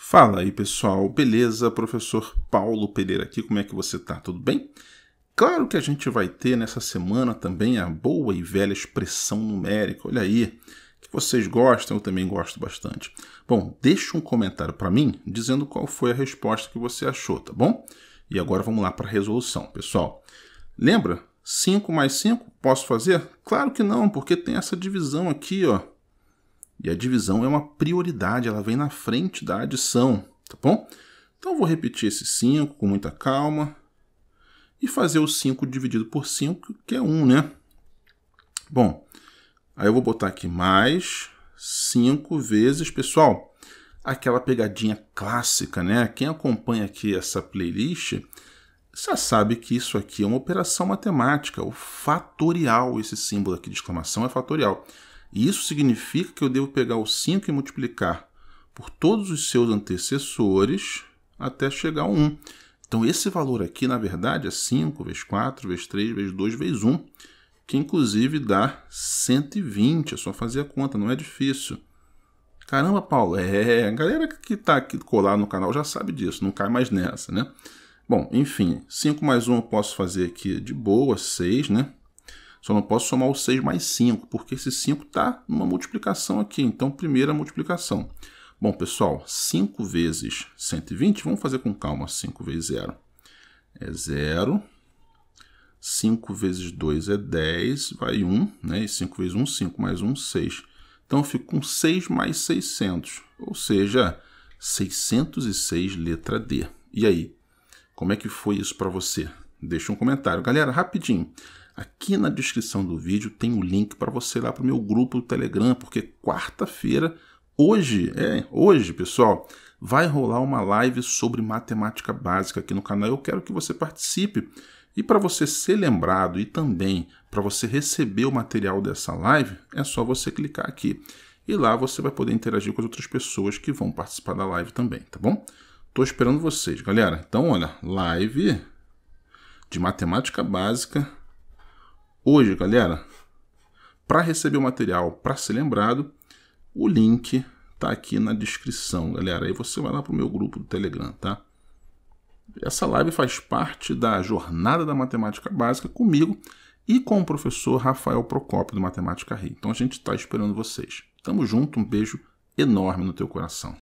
Fala aí pessoal, beleza? Professor Paulo Pereira aqui, como é que você tá? Tudo bem? Claro que a gente vai ter nessa semana também a boa e velha expressão numérica, olha aí, que vocês gostam, eu também gosto bastante. Bom, deixa um comentário para mim dizendo qual foi a resposta que você achou, tá bom? E agora vamos lá para a resolução, pessoal. Lembra? 5 mais 5, posso fazer? Claro que não, porque tem essa divisão aqui, ó e a divisão é uma prioridade, ela vem na frente da adição, tá bom? Então vou repetir esse 5 com muita calma e fazer o 5 dividido por 5, que é 1, um, né? Bom, aí eu vou botar aqui mais 5 vezes, pessoal, aquela pegadinha clássica, né? Quem acompanha aqui essa playlist já sabe que isso aqui é uma operação matemática, o fatorial, esse símbolo aqui de exclamação é fatorial. E isso significa que eu devo pegar o 5 e multiplicar por todos os seus antecessores até chegar ao 1. Então, esse valor aqui, na verdade, é 5 vezes 4, vezes 3, vezes 2, vezes 1, que inclusive dá 120. É só fazer a conta, não é difícil. Caramba, Paulo, é. A galera que está aqui colado no canal já sabe disso, não cai mais nessa, né? Bom, enfim, 5 mais 1 eu posso fazer aqui de boa, 6, né? Só não posso somar o 6 mais 5, porque esse 5 está numa multiplicação aqui. Então, primeira multiplicação. Bom, pessoal, 5 vezes 120, vamos fazer com calma. 5 vezes 0 é 0. 5 vezes 2 é 10, vai 1, né? E 5 vezes 1, 5, mais 1, 6. Então, eu fico com 6 mais 600, ou seja, 606 letra D. E aí, como é que foi isso para você? Deixa um comentário. Galera, rapidinho, Aqui na descrição do vídeo tem o um link para você ir lá para o meu grupo do Telegram, porque quarta-feira, hoje, é, hoje, pessoal, vai rolar uma live sobre matemática básica aqui no canal. Eu quero que você participe. E para você ser lembrado e também para você receber o material dessa live, é só você clicar aqui. E lá você vai poder interagir com as outras pessoas que vão participar da live também, tá bom? Estou esperando vocês, galera. Então, olha, live de matemática básica Hoje, galera, para receber o material, para ser lembrado, o link tá aqui na descrição, galera. Aí você vai lá pro meu grupo do Telegram, tá? Essa live faz parte da jornada da matemática básica comigo e com o professor Rafael Procopio do Matemática Rei. Então a gente está esperando vocês. Tamo junto, um beijo enorme no teu coração.